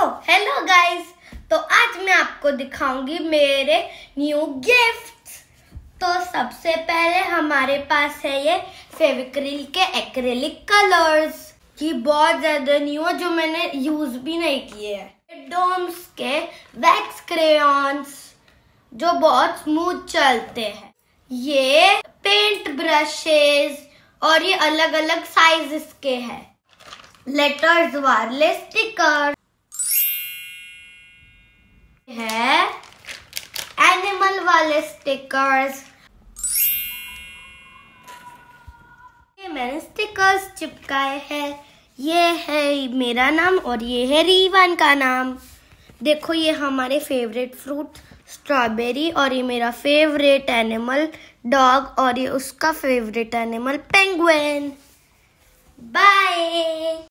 तो hello guys तो आज मैं आपको दिखाऊंगी मेरे न्यू गिफ्ट तो सबसे पहले हमारे पास है ये फेविक्रिल के एक्रेलिक कलर्स ये बहुत ज़्यादा न्यू है जो मैंने यूज़ भी नहीं किए है डोम्स के वैक्स क्रेयॉन्स जो बहुत स्मूथ चलते हैं ये पेंट ब्रशेस और ये अलग अलग साइज के हैं लेटर्स वाले स्टिकर वाले स्टिकर्स ये मैंने स्टिकर्स चिपकाए हैं ये है मेरा नाम और ये है रीवन का नाम देखो ये हमारे फेवरेट फ्रूट स्ट्रॉबेरी और ये मेरा फेवरेट एनिमल डॉग और ये उसका फेवरेट एनिमल पेंगुइन